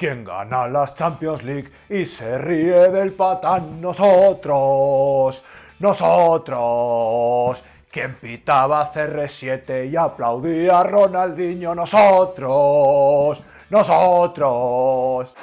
Quien gana las Champions League y se ríe del patán, nosotros, nosotros. Quien pitaba CR7 y aplaudía a Ronaldinho, nosotros, nosotros.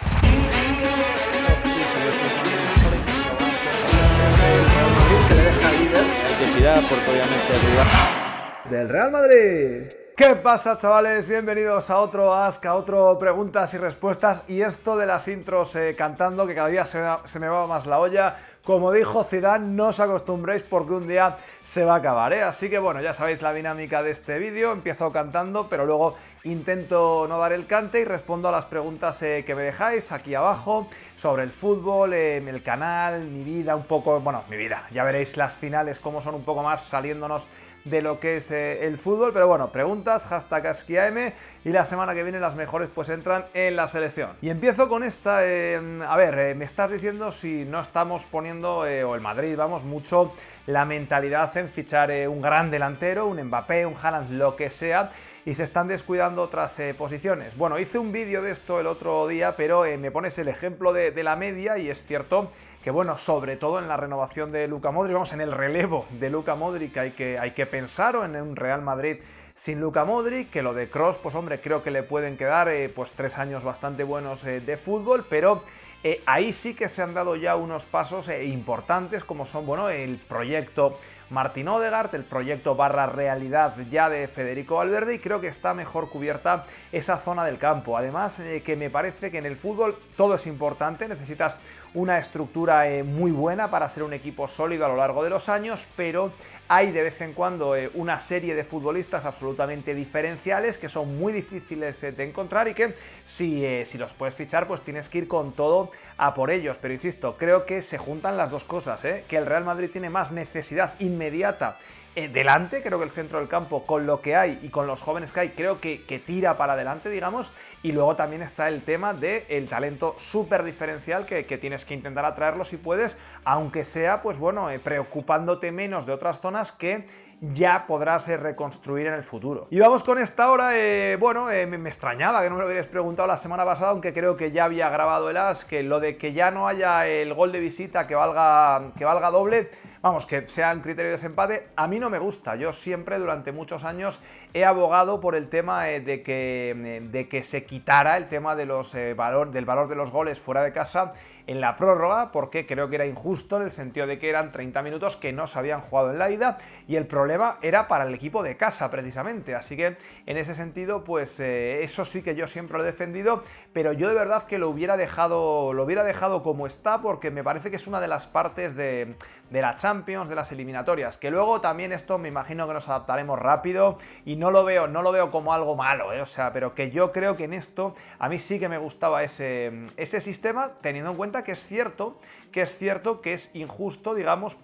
Del Real Madrid. ¿Qué pasa chavales? Bienvenidos a otro Ask, a otro Preguntas y Respuestas y esto de las intros eh, cantando que cada día se, me va más la olla. Como dijo Cidán, no os acostumbréis porque un día se va a acabar, ¿eh? Así que bueno, ya sabéis la dinámica de este vídeo, empiezo cantando pero luego intento no dar el cante y respondo a las preguntas eh, que me dejáis aquí abajo sobre el fútbol, el canal, mi vida, un poco, bueno, mi vida, ya veréis las finales cómo son un poco más saliéndonos de lo que es eh, el fútbol. Pero bueno, preguntas, hashtag AskiAM y la semana que viene las mejores pues entran en la selección. Y empiezo con esta, em, a ver, eh, me estás diciendo si no estamos poniendo, eh, o el Madrid, vamos, mucho la mentalidad en fichar un gran delantero, un Mbappé, un Haaland, lo que sea y se están descuidando otras eh, posiciones. Bueno, hice un vídeo de esto el otro día, pero eh, me pones el ejemplo de, la media y es cierto que bueno, sobre todo en la renovación de Luca Modric, vamos, en el relevo de Luca Modric hay que, hay que pensar o en un Real Madrid sin Luca Modric, que lo de Cross, pues hombre, creo que le pueden quedar eh, pues tres años bastante buenos de fútbol, pero eh, ahí sí que se han dado ya unos pasos eh, importantes, como son bueno, el proyecto Martín Odegaard, el proyecto barra realidad ya de Federico Valverde, y creo que está mejor cubierta esa zona del campo. Además, eh, que me parece que en el fútbol todo es importante, necesitas una estructura eh, muy buena para ser un equipo sólido a lo largo de los años, pero hay de vez en cuando eh, una serie de futbolistas absolutamente diferenciales que son muy difíciles eh, de encontrar y que si, si, los puedes fichar pues tienes que ir con todo a por ellos. Pero insisto, creo que se juntan las dos cosas, que el Real Madrid tiene más necesidad inmediata eh, delante, creo que el centro del campo con lo que hay y con los jóvenes que hay, creo que, que tira para adelante, digamos, y luego también está el tema del el talento súper diferencial que, tienes que intentar atraerlo si puedes, aunque sea, pues bueno, eh, preocupándote menos de otras zonas que ya podrás eh, reconstruir en el futuro. Y vamos con esta hora, bueno, me, extrañaba que no me lo hubieras preguntado la semana pasada, aunque creo que ya había grabado el as, que lo de que ya no haya el gol de visita que valga, que valga doble, vamos, que sean criterio de desempate, a mí no me gusta. Yo siempre durante muchos años he abogado por el tema eh, de, que, eh, de que se quitara el tema eh, del valor de los goles fuera de casa en la prórroga porque creo que era injusto en el sentido de que eran 30 minutos que no se habían jugado en la ida y el problema era para el equipo de casa precisamente. Así que en ese sentido, pues eh, eso sí que yo siempre lo he defendido, pero yo de verdad que lo hubiera dejado, lo hubiera dejado como está porque me parece que es una de las partes de, de la Champions, de las eliminatorias, que luego también esto me imagino que nos adaptaremos rápido y no lo veo, no lo veo como algo malo, eh, o sea, pero que yo creo que en esto a mí sí que me gustaba ese, ese sistema teniendo en cuenta que es cierto, que es cierto que es injusto, digamos,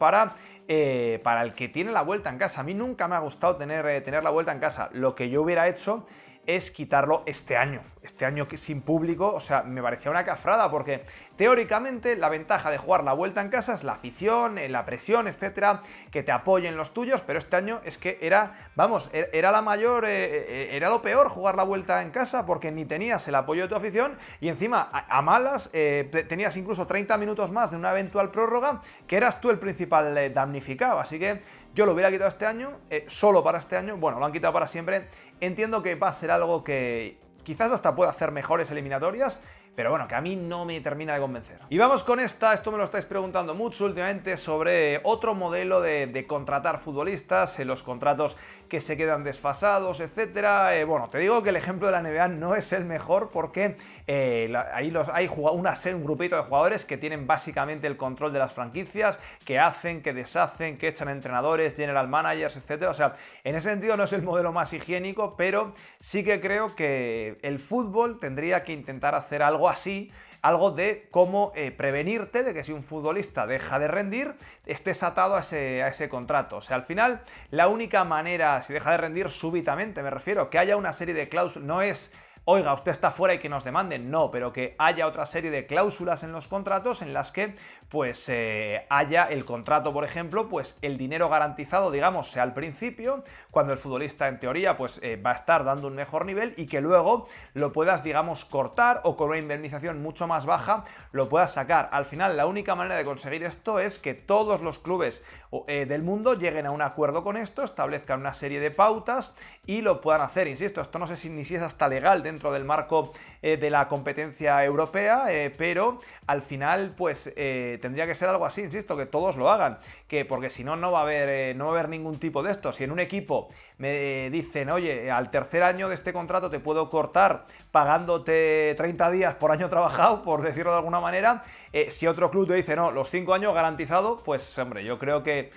eh, para el que tiene la vuelta en casa. A mí nunca me ha gustado tener, eh, tener la vuelta en casa. Lo que yo hubiera hecho es quitarlo este año, este año sin público, o sea, me parecía una cafrada porque teóricamente la ventaja de jugar la vuelta en casa es la afición, eh, la presión, etcétera, que te apoyen los tuyos, pero este año es que era, vamos, e-, era la mayor, eh, eh, era lo peor jugar la vuelta en casa porque ni tenías el apoyo de tu afición y encima a, malas tenías incluso 30 minutos más de una eventual prórroga que eras tú el principal damnificado, así que yo lo hubiera quitado este año, eh, solo para este año. Bueno, lo han quitado para siempre. Entiendo que va a ser algo que quizás hasta pueda hacer mejores eliminatorias. Pero bueno, que a mí no me termina de convencer. Y vamos con esta, esto me lo estáis preguntando mucho últimamente, sobre otro modelo de, de contratar futbolistas, en los contratos que se quedan desfasados, etcétera. Eh, bueno, te digo que el ejemplo de la NBA no es el mejor porque eh, ahí los, hay un grupito de jugadores que tienen básicamente el control de las franquicias, que hacen, que deshacen, que echan entrenadores, general managers, etcétera. O sea, en ese sentido no es el modelo más higiénico, pero sí que creo que el fútbol tendría que intentar hacer algo así algo de cómo eh, prevenirte de que si un futbolista deja de rendir, estés atado a ese, contrato. O sea, al final, la única manera, si deja de rendir súbitamente, me refiero, que haya una serie de cláusulas, no es oiga, usted está fuera y que nos demanden, no, pero que haya otra serie de cláusulas en los contratos en las que pues eh, haya el contrato, por ejemplo, pues el dinero garantizado, digamos, sea al principio, cuando el futbolista en teoría pues eh, va a estar dando un mejor nivel y que luego lo puedas, digamos, cortar o con una indemnización mucho más baja lo puedas sacar. Al final, la única manera de conseguir esto es que todos los clubes eh, del mundo lleguen a un acuerdo con esto, establezcan una serie de pautas y lo puedan hacer. Insisto, esto no sé si ni si es hasta legal dentro del marco eh, de la competencia europea, eh, pero al final pues eh, tendría que ser algo así, insisto, que todos lo hagan, que porque si no no va a haber no haber ningún tipo de esto. Si en un equipo me dicen, "Oye, al tercer año de este contrato te puedo cortar pagándote 30 días por año trabajado", por decirlo de alguna manera, si otro club te dice, "No, los cinco años garantizado", pues hombre, yo creo que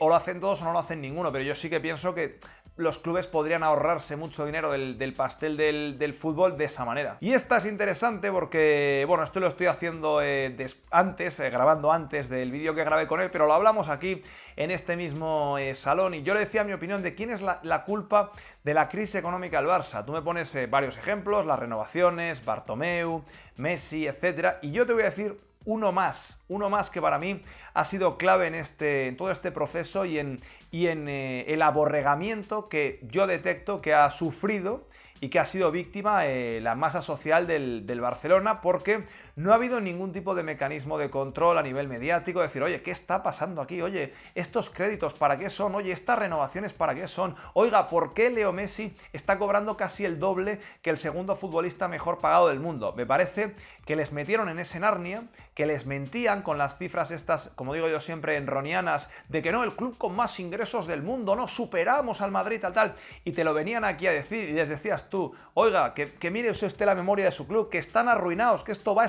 o lo hacen todos o no lo hacen ninguno, pero yo sí que pienso que los clubes podrían ahorrarse mucho dinero del, pastel del, fútbol de esa manera. Y esta es interesante porque, bueno, esto lo estoy haciendo eh, antes, eh, grabando antes del vídeo que grabé con él, pero lo hablamos aquí en este mismo eh, salón y yo le decía mi opinión de quién es la, culpa de la crisis económica del Barça. Tú me pones varios ejemplos, las renovaciones, Bartomeu, Messi, etc. y yo te voy a decir uno más, uno más que para mí ha sido clave en, este, en todo este proceso y en, y en eh, el aborregamiento que yo detecto que ha sufrido y que ha sido víctima eh, la masa social del Barcelona porque no ha habido ningún tipo de mecanismo de control a nivel mediático, decir, oye, ¿qué está pasando aquí? Oye, estos créditos, ¿para qué son? Oye, estas renovaciones, ¿para qué son? Oiga, ¿por qué Leo Messi está cobrando casi el doble que el segundo futbolista mejor pagado del mundo? Me parece que les metieron en ese Narnia, que les mentían con las cifras estas, como digo yo siempre, enronianas, de que no, el club con más ingresos del mundo, no, superamos al Madrid, tal, tal, y te lo venían aquí a decir y les decías tú, oiga, que, que mire usted la memoria de su club, que están arruinados, que esto va a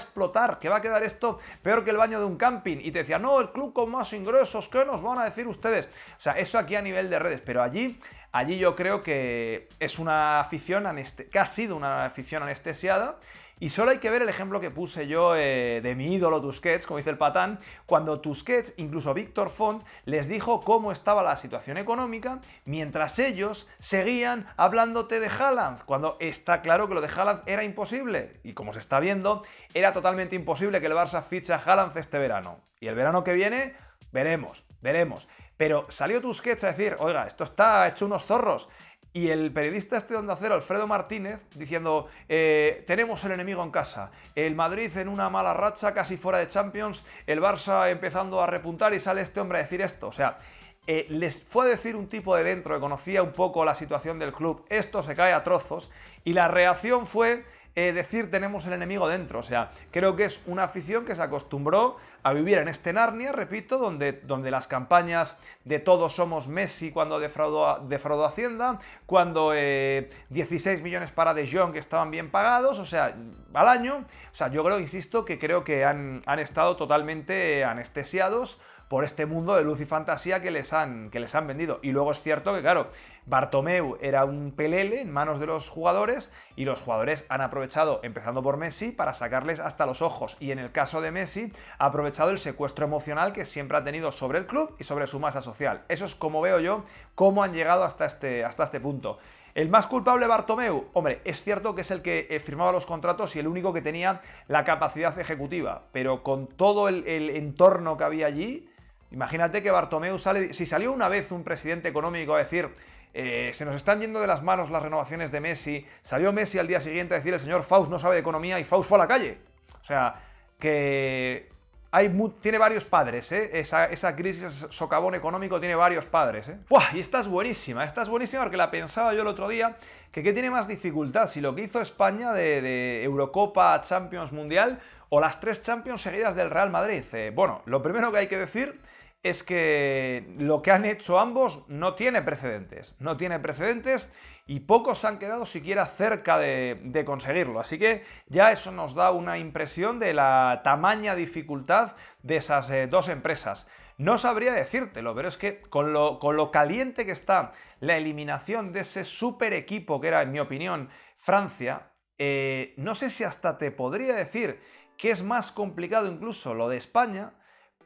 que va a quedar esto peor que el baño de un camping. Y te decía, no, el club con más ingresos, ¿qué nos van a decir ustedes? O sea, eso aquí a nivel de redes, pero allí Allí yo creo que es una afición que ha sido una afición anestesiada y solo hay que ver el ejemplo que puse yo eh, de mi ídolo Tusquets, como dice el patán, cuando Tusquets, incluso Víctor Font, les dijo cómo estaba la situación económica, mientras ellos seguían hablándote de Haaland, cuando está claro que lo de Haaland era imposible. Y como se está viendo, era totalmente imposible que el Barça ficha a Haaland este verano. Y el verano que viene, veremos, veremos. Pero salió Tusquets a decir, oiga, esto está hecho unos zorros y el periodista este de Onda Alfredo Martínez, diciendo, eh, tenemos el enemigo en casa, el Madrid en una mala racha, casi fuera de Champions, el Barça empezando a repuntar y sale este hombre a decir esto. O sea, eh, les fue a decir un tipo de dentro que conocía un poco la situación del club, esto se cae a trozos, y la reacción fue... Eh, decir tenemos el enemigo dentro. O sea, creo que es una afición que se acostumbró a vivir en este Narnia, repito, donde, donde las campañas de todos somos Messi cuando defraudó, Hacienda, cuando 16 eh, millones para De Jong que estaban bien pagados, o sea, al año. O sea, yo creo, insisto, que creo que han, estado totalmente anestesiados por este mundo de luz y fantasía que les han, que les han vendido. Y luego es cierto que, claro, Bartomeu era un pelele en manos de los jugadores y los jugadores han aprovechado, empezando por Messi, para sacarles hasta los ojos. Y en el caso de Messi, ha aprovechado el secuestro emocional que siempre ha tenido sobre el club y sobre su masa social. Eso es como veo yo cómo han llegado hasta este, hasta este punto. El más culpable Bartomeu, hombre, es cierto que es el que eh, firmaba los contratos y el único que tenía la capacidad ejecutiva, pero con todo el, el entorno que había allí, imagínate que Bartomeu sale, si salió una vez un presidente económico a decir eh, se nos están yendo de las manos las renovaciones de Messi. Salió Messi al día siguiente a decir el señor Faust no sabe de economía y Faust fue a la calle. O sea, que hay tiene varios padres, ¿eh? Esa, crisis socavón económico tiene varios padres, ¿eh? ¡Buah! Y esta es buenísima, esta es buenísima porque la pensaba yo el otro día, que qué tiene más dificultad, si lo que hizo España de, Eurocopa, Champions Mundial o las tres Champions seguidas del Real Madrid. Eh, bueno, lo primero que hay que decir es que lo que han hecho ambos no tiene precedentes. No tiene precedentes y pocos han quedado siquiera cerca de, conseguirlo. Así que ya eso nos da una impresión de la tamaña dificultad de esas eh, dos empresas. No sabría decírtelo, pero es que con lo, caliente que está la eliminación de ese super equipo que era, en mi opinión, Francia, eh, no sé si hasta te podría decir que es más complicado incluso lo de España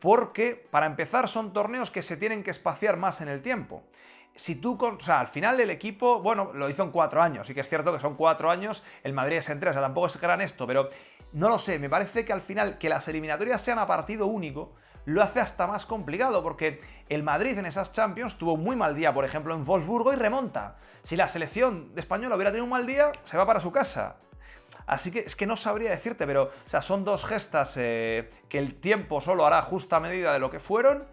porque para empezar son torneos que se tienen que espaciar más en el tiempo. Si tú, o sea, al final el equipo, bueno, lo hizo en cuatro años, y que es cierto que son cuatro años, el Madrid es en tres, o tampoco es gran esto, pero no lo sé, me parece que al final que las eliminatorias sean a partido único lo hace hasta más complicado, porque el Madrid en esas Champions tuvo un muy mal día, por ejemplo, en Wolfsburgo y remonta. Si la selección española hubiera tenido un mal día, se va para su casa. Así que es que no sabría decirte, pero sea, son dos gestas eh, que el tiempo solo hará justa medida de lo que fueron.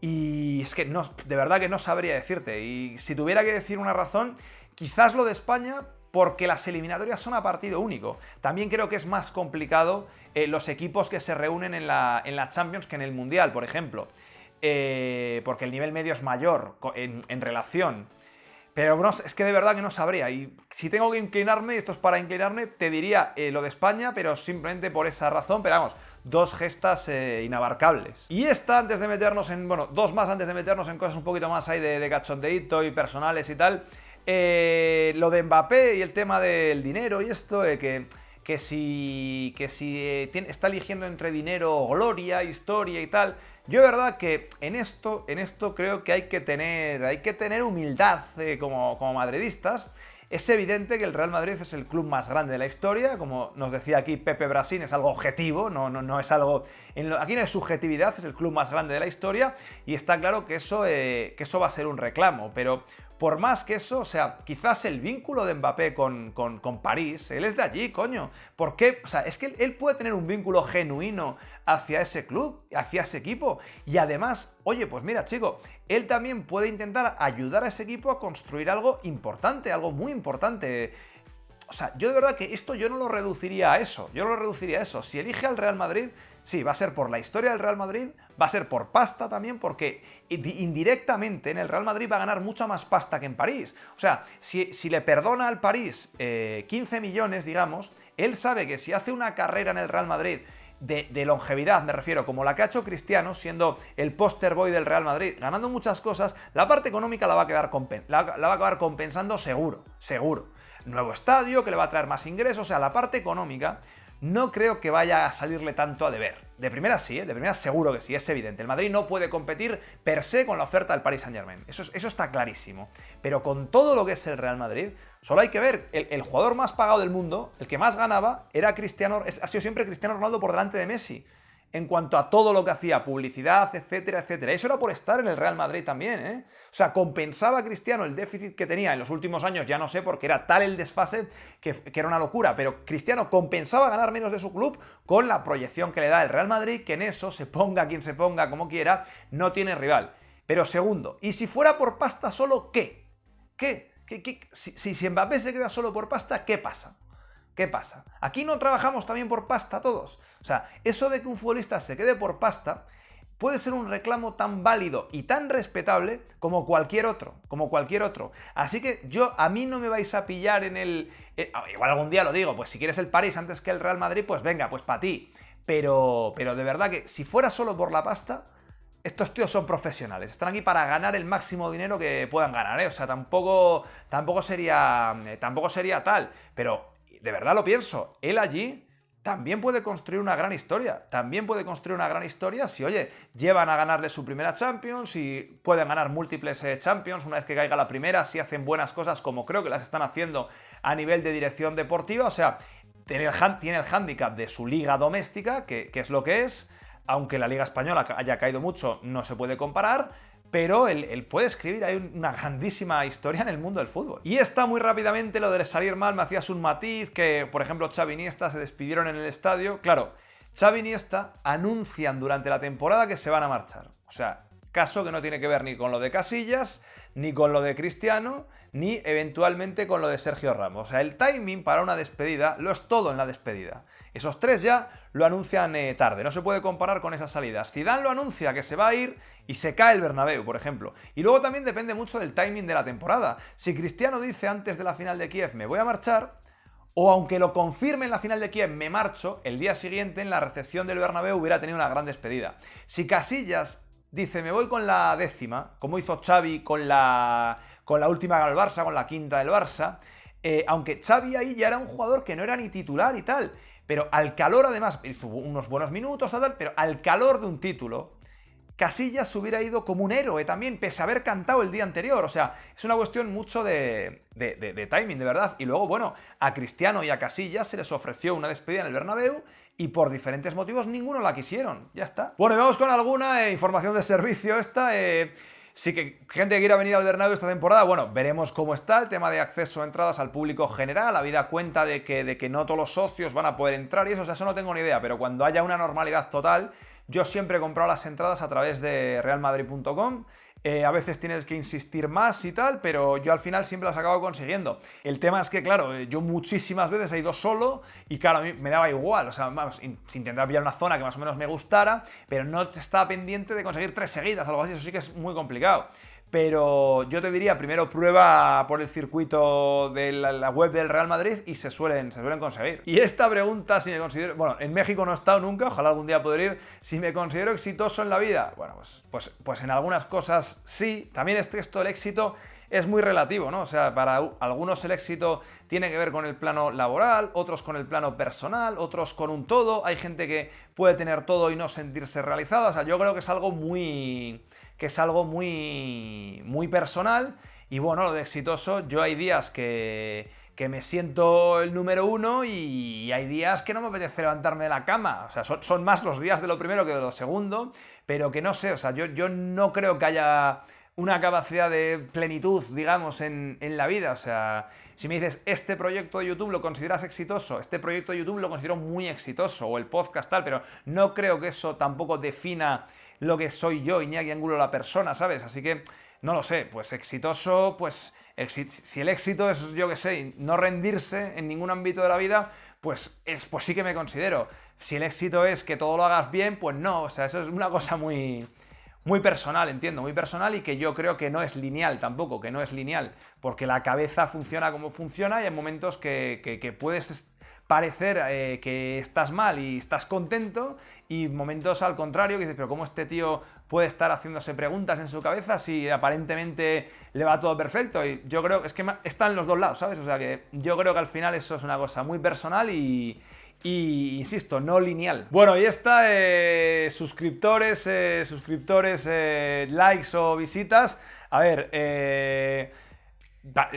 Y es que no, de verdad que no sabría decirte. Y si tuviera que decir una razón, quizás lo de España, porque las eliminatorias son a partido único. También creo que es más complicado eh, los equipos que se reúnen en la, Champions que en el Mundial, por ejemplo. Eh, porque el nivel medio es mayor en relación pero es que de verdad que no sabría. Y si tengo que inclinarme, esto es para inclinarme, te diría eh, lo de España, pero simplemente por esa razón. Pero vamos, dos gestas eh, inabarcables. Y esta, antes de meternos en. Bueno, dos más antes de meternos en cosas un poquito más ahí de, de cachondeito y personales y tal. Eh, lo de Mbappé y el tema del dinero y esto, que que si, que si eh, está eligiendo entre dinero, gloria, historia y tal. Yo de verdad que en esto, en esto creo que hay que tener, hay que tener humildad eh, como, como madridistas. Es evidente que el Real Madrid es el club más grande de la historia, como nos decía aquí Pepe Brasín, es algo objetivo, no, no, es algo... En aquí no hay subjetividad, es el club más grande de la historia y está claro que eso, eh, que eso va a ser un reclamo, pero por más que eso, o sea, quizás el vínculo de Mbappé con, París, él es de allí, coño. ¿Por qué? O sea, es que él puede tener un vínculo genuino hacia ese club, hacia ese equipo. Y además, oye, pues mira, chico, él también puede intentar ayudar a ese equipo a construir algo importante, algo muy importante. O sea, yo de verdad que esto yo no lo reduciría a eso, yo no lo reduciría a eso. Si elige al Real Madrid, Sí, va a ser por la historia del Real Madrid, va a ser por pasta también, porque indirectamente en el Real Madrid va a ganar mucha más pasta que en París. O sea, si, le perdona al París 15 eh, millones, digamos, él sabe que si hace una carrera en el Real Madrid de, longevidad, me refiero, como la que ha hecho Cristiano, siendo el póster boy del Real Madrid, ganando muchas cosas, la parte económica la va a, quedar la va a acabar compensando seguro, seguro. Nuevo estadio que le va a traer más ingresos, o sea, la parte económica no creo que vaya a salirle tanto a deber. De primera sí, ¿eh? de primera seguro que sí, es evidente. El Madrid no puede competir per se con la oferta del Paris Saint Germain. Eso, está clarísimo. Pero con todo lo que es el Real Madrid, solo hay que ver, el, jugador más pagado del mundo, el que más ganaba, era Cristiano, ha sido siempre Cristiano Ronaldo por delante de Messi en cuanto a todo lo que hacía, publicidad, etcétera, etcétera. Eso era por estar en el Real Madrid también, ¿eh? O sea, compensaba a Cristiano el déficit que tenía en los últimos años, ya no sé, porque era tal el desfase que, era una locura, pero Cristiano compensaba ganar menos de su club con la proyección que le da el Real Madrid, que en eso, se ponga quien se ponga, como quiera, no tiene rival. Pero segundo, ¿y si fuera por pasta solo qué? ¿Qué? ¿Qué, qué? Si, si Mbappé se queda solo por pasta, ¿qué pasa? ¿Qué pasa? Aquí no trabajamos también por pasta todos. O sea, eso de que un futbolista se quede por pasta puede ser un reclamo tan válido y tan respetable como cualquier otro, como cualquier otro. Así que yo a mí no me vais a pillar en el eh, ah, igual algún día lo digo, pues si quieres el París antes que el Real Madrid, pues venga, pues para ti. Pero pero de verdad que si fuera solo por la pasta, estos tíos son profesionales, están aquí para ganar el máximo dinero que puedan ganar, ¿eh? O sea, tampoco tampoco sería eh, tampoco sería tal, pero de verdad lo pienso, él allí también puede construir una gran historia. También puede construir una gran historia si, oye, llevan a ganarle su primera Champions, si pueden ganar múltiples eh, Champions una vez que caiga la primera, si hacen buenas cosas como creo que las están haciendo a nivel de dirección deportiva. O sea, tiene el, tiene el hándicap de su liga doméstica, que, que es lo que es. Aunque la liga española haya caído mucho, no se puede comparar pero él, puede escribir, hay una grandísima historia en el mundo del fútbol. Y está muy rápidamente lo de salir mal, me hacías un matiz, que por ejemplo Xavi se despidieron en el estadio. Claro, Xavi Iniesta anuncian durante la temporada que se van a marchar. O sea, caso que no tiene que ver ni con lo de Casillas, ni con lo de Cristiano, ni eventualmente con lo de Sergio Ramos. O sea, el timing para una despedida lo es todo en la despedida. Esos tres ya lo anuncian eh, tarde, no se puede comparar con esas salidas. Zidane lo anuncia que se va a ir y se cae el Bernabéu, por ejemplo. Y luego también depende mucho del timing de la temporada. Si Cristiano dice antes de la final de Kiev me voy a marchar, o aunque lo confirme en la final de Kiev me marcho, el día siguiente en la recepción del Bernabéu hubiera tenido una gran despedida. Si Casillas dice me voy con la décima, como hizo Xavi con la, con la última del Barça, con la quinta del Barça, eh, aunque Xavi ahí ya era un jugador que no era ni titular y tal, pero al calor, además, unos buenos minutos, tal, tal, pero al calor de un título, Casillas hubiera ido como un héroe también, pese a haber cantado el día anterior. O sea, es una cuestión mucho de, de, timing, de verdad. Y luego, bueno, a Cristiano y a Casillas se les ofreció una despedida en el Bernabéu y por diferentes motivos ninguno la quisieron. Ya está. Bueno, y vamos con alguna eh, información de servicio esta. Eh, Sí que gente que quiera venir al Bernabéu esta temporada, bueno, veremos cómo está el tema de acceso a entradas al público general. vida cuenta de que, de que no todos los socios van a poder entrar y eso, o sea, eso no tengo ni idea, pero cuando haya una normalidad total, yo siempre he comprado las entradas a través de realmadrid.com eh, a veces tienes que insistir más y tal, pero yo al final siempre las acabo consiguiendo. El tema es que, claro, eh, yo muchísimas veces he ido solo y, claro, a mí me daba igual. O sea, vamos, intentaba pillar una zona que más o menos me gustara, pero no estaba pendiente de conseguir tres seguidas, o algo así. Eso sí que es muy complicado. Pero yo te diría, primero prueba por el circuito de la, web del Real Madrid y se suelen, se suelen conseguir. Y esta pregunta, si me considero... Bueno, en México no he estado nunca, ojalá algún día poder ir. Si me considero exitoso en la vida, bueno, pues, pues, pues en algunas cosas sí. También es que esto el éxito es muy relativo, ¿no? O sea, para algunos el éxito tiene que ver con el plano laboral, otros con el plano personal, otros con un todo. Hay gente que puede tener todo y no sentirse realizada. O sea, yo creo que es algo muy que es algo muy, muy personal. Y bueno, lo de exitoso, yo hay días que, que me siento el número uno y hay días que no me apetece levantarme de la cama. O sea, son, más los días de lo primero que de lo segundo, pero que no sé, o sea, yo, yo no creo que haya una capacidad de plenitud, digamos, en, en, la vida. O sea, si me dices, este proyecto de YouTube lo consideras exitoso, este proyecto de YouTube lo considero muy exitoso, o el podcast tal, pero no creo que eso tampoco defina lo que soy yo, Iñaki ángulo la persona, ¿sabes? Así que, no lo sé, pues exitoso, pues si el éxito es, yo qué sé, no rendirse en ningún ámbito de la vida, pues, es, pues sí que me considero. Si el éxito es que todo lo hagas bien, pues no, o sea, eso es una cosa muy muy personal, entiendo, muy personal y que yo creo que no es lineal tampoco, que no es lineal, porque la cabeza funciona como funciona y hay momentos que, que, puedes parecer eh, que estás mal y estás contento y momentos al contrario que dices, pero ¿cómo este tío puede estar haciéndose preguntas en su cabeza si aparentemente le va todo perfecto? Y yo creo que es que están los dos lados, ¿sabes? O sea que yo creo que al final eso es una cosa muy personal y, insisto, no lineal. Bueno, y está, eh, suscriptores, eh, suscriptores, eh, likes o visitas. A ver,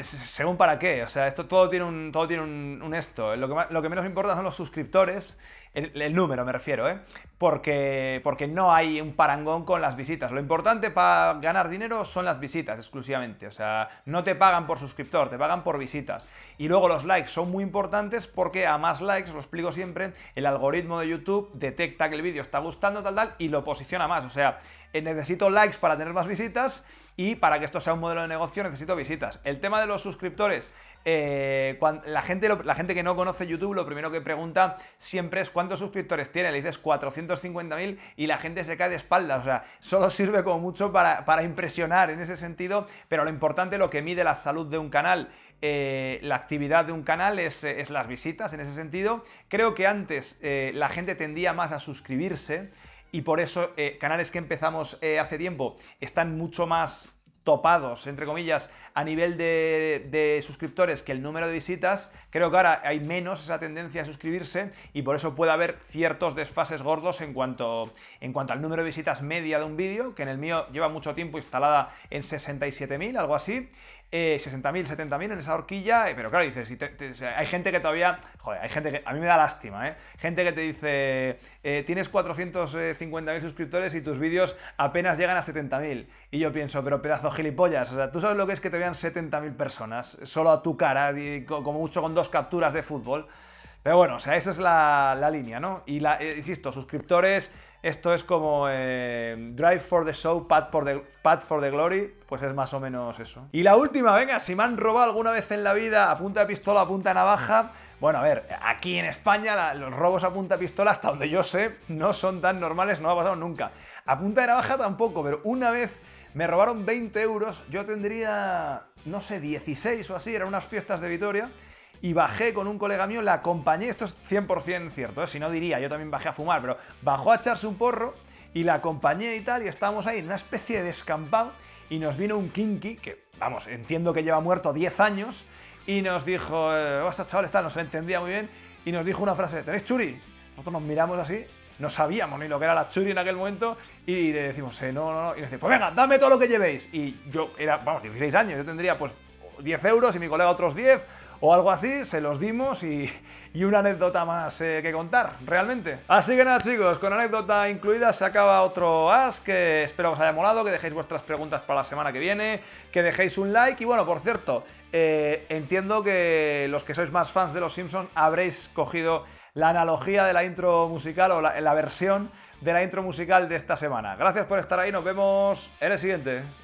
según para qué, o sea, esto todo tiene un, todo tiene un, esto. Lo que, lo que menos importa son los suscriptores el, número me refiero, ¿eh? Porque, porque no hay un parangón con las visitas. Lo importante para ganar dinero son las visitas exclusivamente. O sea, no te pagan por suscriptor, te pagan por visitas. Y luego los likes son muy importantes porque a más likes, lo explico siempre, el algoritmo de YouTube detecta que el vídeo está gustando tal tal y lo posiciona más. O sea, eh, necesito likes para tener más visitas y para que esto sea un modelo de negocio necesito visitas. El tema de los suscriptores, eh, la, gente que no conoce YouTube lo primero que pregunta siempre es cuántos suscriptores tiene. Le dices 450.000 y la gente se cae de espaldas. O sea, solo sirve como mucho para, impresionar en ese sentido, pero lo importante, lo que mide la salud de un canal eh, la actividad de un canal es, las visitas en ese sentido. Creo que antes la gente tendía más a suscribirse y por eso eh, canales que empezamos eh, hace tiempo están mucho más topados, entre comillas, a nivel de, suscriptores que el número de visitas, creo que ahora hay menos esa tendencia a suscribirse y por eso puede haber ciertos desfases gordos en cuanto, en cuanto al número de visitas media de un vídeo, que en el mío lleva mucho tiempo instalada en 67.000, algo así, 60.000, eh, 70.000 en esa horquilla, eh, pero claro, dices, si hay gente que todavía, joder, hay gente que, a mí me da lástima, ¿eh? Gente que te dice, eh, tienes 450.000 suscriptores y tus vídeos apenas llegan a 70.000. Y yo pienso, pero pedazo gilipollas, o sea, tú sabes lo que es que te vean 70.000 personas, solo a tu cara, como mucho con dos capturas de fútbol. Pero bueno, o sea, esa es la, la línea, ¿no? Y, la, insisto, suscriptores esto es como eh, Drive for the Show, Pad for the, Glory, pues es más o menos eso. Y la última, venga, si me han robado alguna vez en la vida a punta de pistola, a punta de navaja, bueno, a ver, aquí en España los robos a punta de pistola, hasta donde yo sé, no son tan normales, no ha pasado nunca. A punta de navaja tampoco, pero una vez me robaron 20 euros, yo tendría, no sé, 16 o así, eran unas fiestas de Vitoria y bajé con un colega mío, la acompañé, esto es 100% cierto, ¿eh? si no diría, yo también bajé a fumar, pero bajó a echarse un porro y la acompañé y tal, y estábamos ahí en una especie de descampado y nos vino un kinky, que vamos, entiendo que lleva muerto 10 años, y nos dijo, vas eh, a chaval, está, no se entendía muy bien, y nos dijo una frase, ¿tenéis churi? Nosotros nos miramos así, no sabíamos ni lo que era la churi en aquel momento, y le decimos, eh, no, no, no, y nos dice, pues venga, dame todo lo que llevéis. Y yo era, vamos, 16 años, yo tendría pues 10 euros y mi colega otros 10, o algo así, se los dimos y, una anécdota más eh, que contar, realmente. Así que nada chicos, con anécdota incluida se acaba otro AS, que espero os haya molado, que dejéis vuestras preguntas para la semana que viene, que dejéis un like y bueno, por cierto, eh, entiendo que los que sois más fans de Los Simpsons habréis cogido la analogía de la intro musical o la versión de la intro musical de esta semana. Gracias por estar ahí, nos vemos en el siguiente.